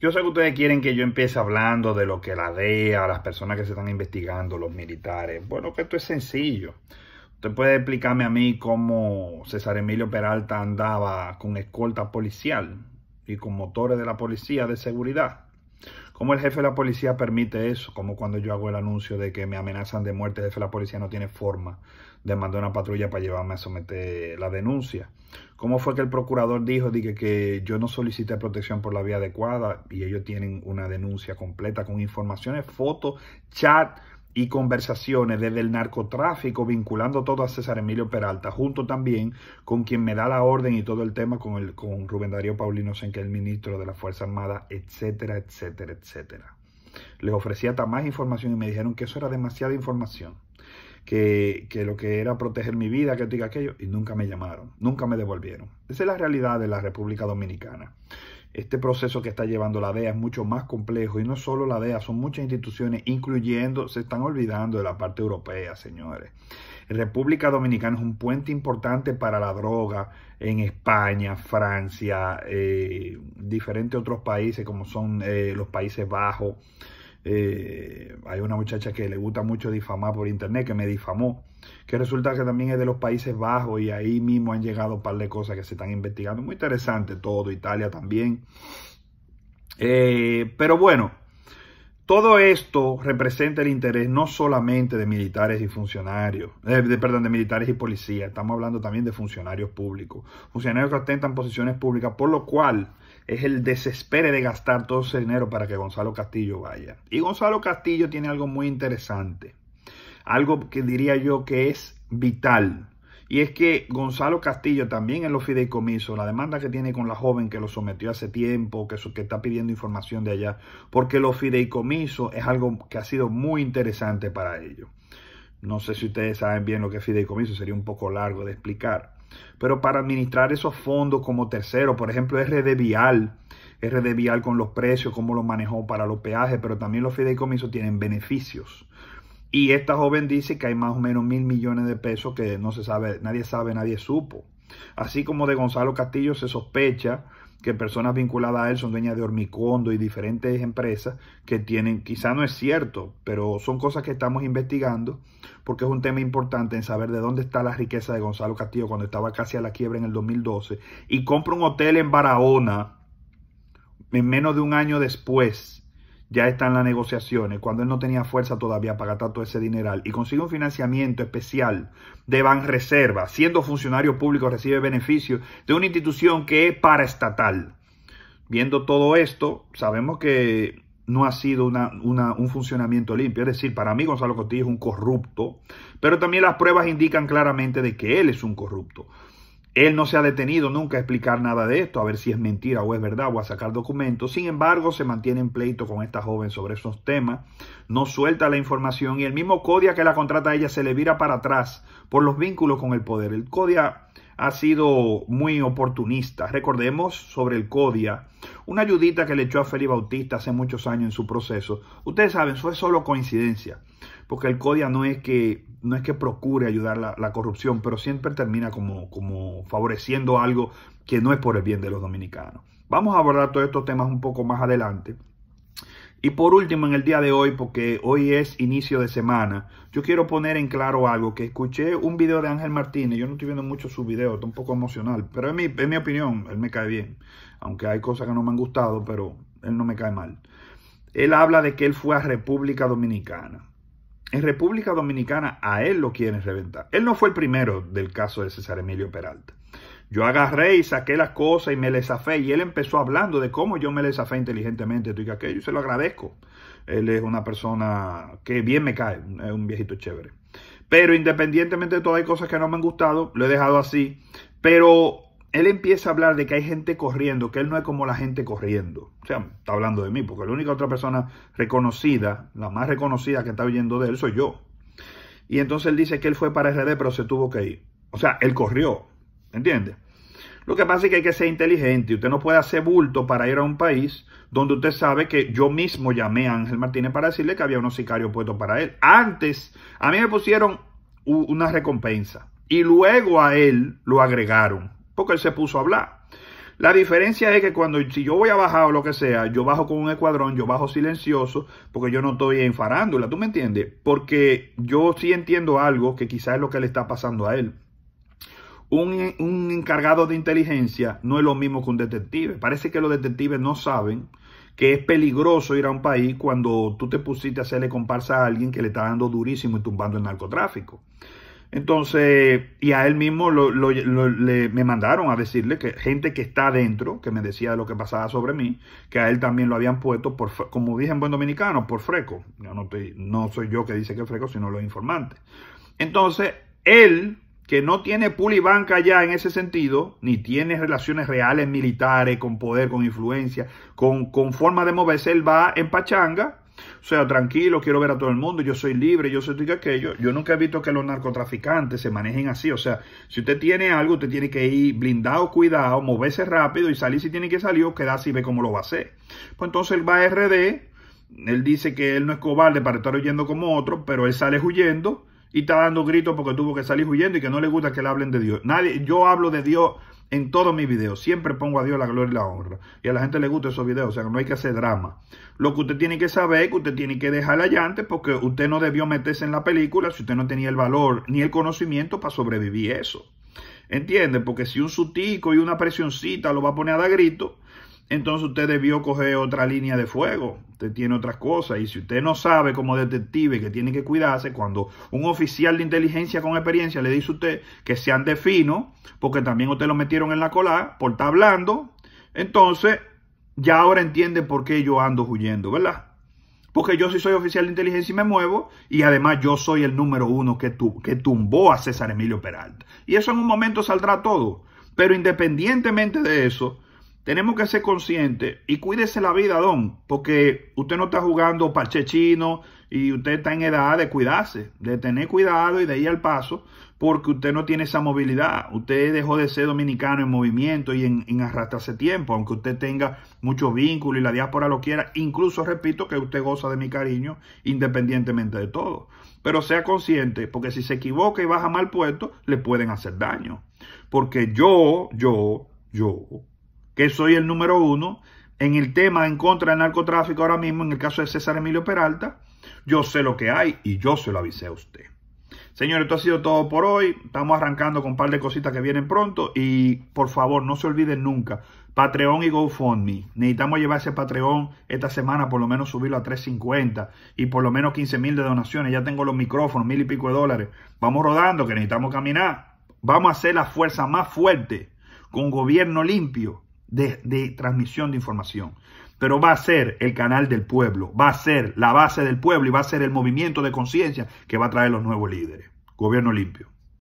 Yo sé que ustedes quieren que yo empiece hablando de lo que la DEA, las personas que se están investigando, los militares. Bueno, que esto es sencillo. Usted puede explicarme a mí cómo César Emilio Peralta andaba con escolta policial y con motores de la policía de seguridad. ¿Cómo el jefe de la policía permite eso? Como cuando yo hago el anuncio de que me amenazan de muerte, el jefe de la policía no tiene forma de mandar una patrulla para llevarme a someter la denuncia. ¿Cómo fue que el procurador dijo que yo no solicité protección por la vía adecuada y ellos tienen una denuncia completa con informaciones, fotos, chat, y conversaciones desde el narcotráfico vinculando todo a César Emilio Peralta, junto también con quien me da la orden y todo el tema con, el, con Rubén Darío Paulino Sen, que es el ministro de la Fuerza Armada, etcétera, etcétera, etcétera. Les ofrecía hasta más información y me dijeron que eso era demasiada información, que, que lo que era proteger mi vida, que esto aquello, y nunca me llamaron, nunca me devolvieron. Esa es la realidad de la República Dominicana. Este proceso que está llevando la DEA es mucho más complejo y no solo la DEA, son muchas instituciones, incluyendo, se están olvidando de la parte europea, señores. República Dominicana es un puente importante para la droga en España, Francia, eh, diferentes otros países como son eh, los Países Bajos. Eh, hay una muchacha que le gusta mucho difamar por internet, que me difamó, que resulta que también es de los Países Bajos y ahí mismo han llegado un par de cosas que se están investigando. Muy interesante todo, Italia también. Eh, pero bueno, todo esto representa el interés no solamente de militares y funcionarios, eh, perdón, de militares y policías, estamos hablando también de funcionarios públicos, funcionarios que ostentan posiciones públicas, por lo cual es el desespere de gastar todo ese dinero para que Gonzalo Castillo vaya. Y Gonzalo Castillo tiene algo muy interesante, algo que diría yo que es vital. Y es que Gonzalo Castillo también en los fideicomisos, la demanda que tiene con la joven que lo sometió hace tiempo, que, que está pidiendo información de allá, porque los fideicomisos es algo que ha sido muy interesante para ellos. No sé si ustedes saben bien lo que es fideicomiso, sería un poco largo de explicar. Pero para administrar esos fondos como tercero, por ejemplo, RD Vial, RD Vial con los precios, cómo lo manejó para los peajes, pero también los fideicomisos tienen beneficios. Y esta joven dice que hay más o menos mil millones de pesos que no se sabe, nadie sabe, nadie supo. Así como de Gonzalo Castillo se sospecha que personas vinculadas a él son dueñas de Hormicondo y diferentes empresas que tienen, quizá no es cierto, pero son cosas que estamos investigando porque es un tema importante en saber de dónde está la riqueza de Gonzalo Castillo cuando estaba casi a la quiebra en el 2012 y compra un hotel en Barahona en menos de un año después ya están las negociaciones, cuando él no tenía fuerza todavía para todo ese dineral y consigue un financiamiento especial de Banreserva, siendo funcionario público recibe beneficios de una institución que es paraestatal. Viendo todo esto, sabemos que no ha sido un funcionamiento limpio. Es decir, para mí Gonzalo Cotillo es un corrupto, pero también las pruebas indican claramente de que él es un corrupto. Él no se ha detenido nunca a explicar nada de esto, a ver si es mentira o es verdad o a sacar documentos. Sin embargo, se mantiene en pleito con esta joven sobre esos temas, no suelta la información y el mismo Codia que la contrata a ella se le vira para atrás por los vínculos con el poder. El Codia ha sido muy oportunista. Recordemos sobre el CODIA, una ayudita que le echó a Félix Bautista hace muchos años en su proceso. Ustedes saben, eso es solo coincidencia, porque el CODIA no es que no es que procure ayudar la, la corrupción, pero siempre termina como, como favoreciendo algo que no es por el bien de los dominicanos. Vamos a abordar todos estos temas un poco más adelante. Y por último, en el día de hoy, porque hoy es inicio de semana, yo quiero poner en claro algo, que escuché un video de Ángel Martínez, yo no estoy viendo mucho su video, está un poco emocional, pero en mi opinión, él me cae bien, aunque hay cosas que no me han gustado, pero él no me cae mal. Él habla de que él fue a República Dominicana en República Dominicana a él lo quieren reventar. Él no fue el primero del caso de César Emilio Peralta. Yo agarré y saqué las cosas y me les Y él empezó hablando de cómo yo me les inteligentemente. aquello. Yo se lo agradezco. Él es una persona que bien me cae. Es un viejito chévere. Pero independientemente de todo, hay cosas que no me han gustado. Lo he dejado así. Pero él empieza a hablar de que hay gente corriendo, que él no es como la gente corriendo. O sea, está hablando de mí, porque la única otra persona reconocida, la más reconocida que está oyendo de él, soy yo. Y entonces él dice que él fue para RD, pero se tuvo que ir. O sea, él corrió. ¿Entiendes? Lo que pasa es que hay que ser inteligente. Usted no puede hacer bulto para ir a un país donde usted sabe que yo mismo llamé a Ángel Martínez para decirle que había unos sicarios puestos para él. Antes, a mí me pusieron una recompensa. Y luego a él lo agregaron porque él se puso a hablar. La diferencia es que cuando si yo voy a bajar o lo que sea, yo bajo con un escuadrón, yo bajo silencioso, porque yo no estoy en farándula, ¿tú me entiendes? Porque yo sí entiendo algo que quizás es lo que le está pasando a él. Un, un, encargado de inteligencia no es lo mismo que un detective. Parece que los detectives no saben que es peligroso ir a un país cuando tú te pusiste a hacerle comparsa a alguien que le está dando durísimo y tumbando el narcotráfico. Entonces, y a él mismo le, me mandaron a decirle que gente que está adentro, que me decía de lo que pasaba sobre mí, que a él también lo habían puesto, por, como dije en buen dominicano, por freco. no, no soy yo que dice que es freco, sino los informantes. Entonces, él, que no tiene pulibanca ya en ese sentido, ni tiene relaciones reales militares, con poder, con influencia, con, con forma de moverse, él va en pachanga o sea, tranquilo, quiero ver a todo el mundo, yo soy libre, yo soy que aquello. Yo nunca he visto que los narcotraficantes se manejen así. O sea, si usted tiene algo, usted tiene que ir blindado, cuidado, moverse rápido y salir si tiene que salir o quedarse y ve cómo lo va a hacer. Pues entonces él va a RD, él dice que él no es cobarde para estar huyendo como otro, pero él sale huyendo y está dando gritos porque tuvo que salir huyendo y que no le gusta que le hablen de Dios. Nadie, yo hablo de Dios en todos mis videos. Siempre pongo a Dios la gloria y la honra. Y a la gente le gusta esos videos, o sea, no hay que hacer drama. Lo que usted tiene que saber es que usted tiene que dejar allá antes. porque usted no debió meterse en la película si usted no tenía el valor ni el conocimiento para sobrevivir eso. ¿Entienden? Porque si un sutico y una presioncita lo va a poner a dar grito, entonces usted debió coger otra línea de fuego. Usted tiene otras cosas. Y si usted no sabe como detective que tiene que cuidarse, cuando un oficial de inteligencia con experiencia le dice a usted que sean de fino, porque también usted lo metieron en la cola por estar hablando, entonces ya ahora entiende por qué yo ando huyendo, ¿verdad? Porque yo sí soy oficial de inteligencia y me muevo, y además yo soy el número uno que, que tumbó a César Emilio Peralta. Y eso en un momento saldrá todo. Pero independientemente de eso, tenemos que ser conscientes y cuídese la vida, don, porque usted no está jugando parche chino y usted está en edad de cuidarse, de tener cuidado y de ir al paso, porque usted no tiene esa movilidad. Usted dejó de ser dominicano en movimiento y en, arrastrarse tiempo, aunque usted tenga muchos vínculos y la diáspora lo quiera. Incluso, repito, que usted goza de mi cariño independientemente de todo. Pero sea consciente, porque si se equivoca y baja mal puesto, le pueden hacer daño. Porque yo, yo, yo que soy el número uno en el tema en contra del narcotráfico ahora mismo, en el caso de César Emilio Peralta. Yo sé lo que hay y yo se lo avisé a usted. Señores, esto ha sido todo por hoy. Estamos arrancando con un par de cositas que vienen pronto. Y por favor, no se olviden nunca, Patreon y GoFundMe. Necesitamos llevar ese Patreon esta semana, por lo menos subirlo a 350 y por lo menos 15 mil de donaciones. Ya tengo los micrófonos, mil y pico de dólares. Vamos rodando, que necesitamos caminar. Vamos a ser la fuerza más fuerte con gobierno limpio de, transmisión de información pero va a ser el canal del pueblo, va a ser la base del pueblo y va a ser el movimiento de conciencia que va a traer los nuevos líderes. Gobierno limpio.